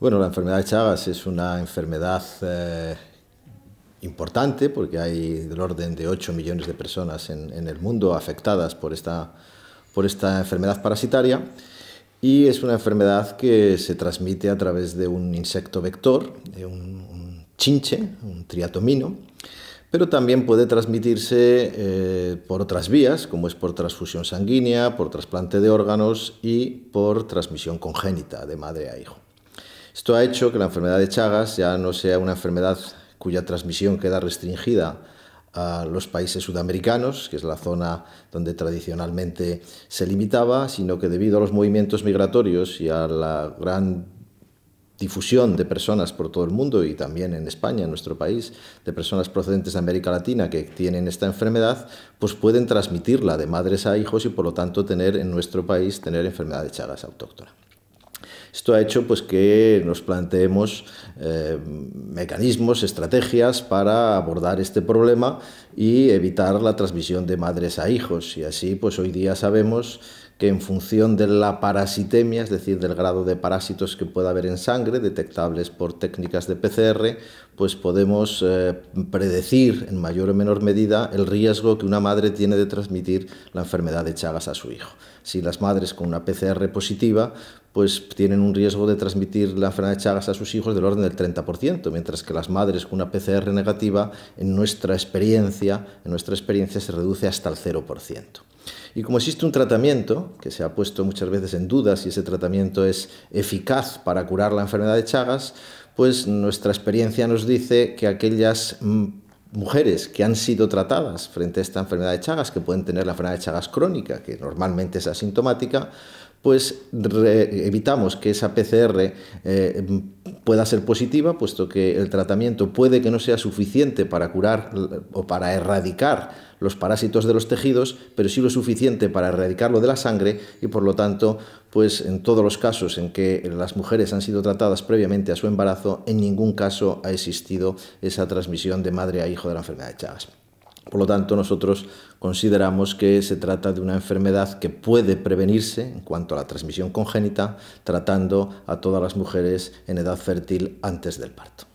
Bueno, la enfermedad de Chagas es una enfermedad eh, importante porque hay del orden de 8 millones de personas en, el mundo afectadas por esta, por esta enfermedad parasitaria y es una enfermedad que se transmite a través de un insecto vector, un, chinche, un triatomino, pero también puede transmitirse eh, por otras vías, como es por transfusión sanguínea, por trasplante de órganos y por transmisión congénita de madre a hijo. Esto ha hecho que la enfermedad de Chagas ya no sea una enfermedad cuya transmisión queda restringida a los países sudamericanos, que es la zona donde tradicionalmente se limitaba, sino que debido a los movimientos migratorios y a la gran difusión de personas por todo el mundo y también en España, en nuestro país, de personas procedentes de América Latina que tienen esta enfermedad, pues pueden transmitirla de madres a hijos y por lo tanto tener en nuestro país tener enfermedad de Chagas autóctona. Esto ha hecho pues, que nos planteemos eh, mecanismos, estrategias para abordar este problema y evitar la transmisión de madres a hijos. Y así, pues hoy día sabemos que en función de la parasitemia, es decir, del grado de parásitos que pueda haber en sangre, detectables por técnicas de PCR, pues podemos eh, predecir en mayor o menor medida el riesgo que una madre tiene de transmitir la enfermedad de Chagas a su hijo. Si las madres con una PCR positiva, pues tienen un riesgo de transmitir la enfermedad de Chagas a sus hijos del orden del 30%, mientras que las madres con una PCR negativa, en nuestra experiencia, en nuestra experiencia se reduce hasta el 0%. Y como existe un tratamiento, que se ha puesto muchas veces en duda si ese tratamiento es eficaz para curar la enfermedad de Chagas, pues nuestra experiencia nos dice que aquellas mm, mujeres que han sido tratadas frente a esta enfermedad de Chagas, que pueden tener la enfermedad de Chagas crónica, que normalmente es asintomática, pues evitamos que esa PCR eh, pueda ser positiva, puesto que el tratamiento puede que no sea suficiente para curar o para erradicar los parásitos de los tejidos, pero sí lo suficiente para erradicarlo de la sangre y por lo tanto, pues en todos los casos en que las mujeres han sido tratadas previamente a su embarazo, en ningún caso ha existido esa transmisión de madre a hijo de la enfermedad de Chagas. Por lo tanto, nosotros consideramos que se trata de una enfermedad que puede prevenirse en cuanto a la transmisión congénita, tratando a todas las mujeres en edad fértil antes del parto.